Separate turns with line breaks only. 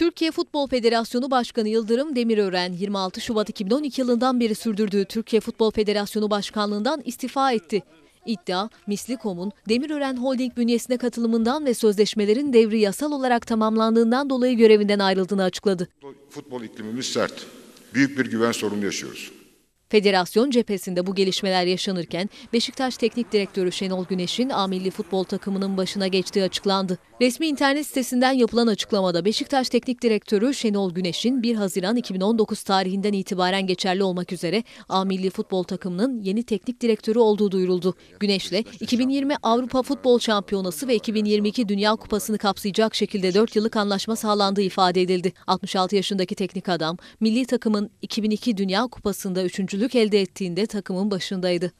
Türkiye Futbol Federasyonu Başkanı Yıldırım Demirören 26 Şubat 2012 yılından beri sürdürdüğü Türkiye Futbol Federasyonu Başkanlığından istifa etti. İddia, Mislikom'un Demirören Holding bünyesine katılımından ve sözleşmelerin devri yasal olarak tamamlandığından dolayı görevinden ayrıldığını açıkladı.
Futbol iklimimiz sert. Büyük bir güven sorunu yaşıyoruz.
Federasyon cephesinde bu gelişmeler yaşanırken Beşiktaş Teknik Direktörü Şenol Güneş'in A futbol takımının başına geçtiği açıklandı. Resmi internet sitesinden yapılan açıklamada Beşiktaş Teknik Direktörü Şenol Güneş'in 1 Haziran 2019 tarihinden itibaren geçerli olmak üzere A futbol takımının yeni teknik direktörü olduğu duyuruldu. Güneş'le 2020 Avrupa Futbol Şampiyonası ve 2022 Dünya Kupası'nı kapsayacak şekilde 4 yıllık anlaşma sağlandığı ifade edildi. 66 yaşındaki teknik adam milli takımın 2002 Dünya Kupası'nda 3 üçlük elde ettiğinde takımın başındaydı.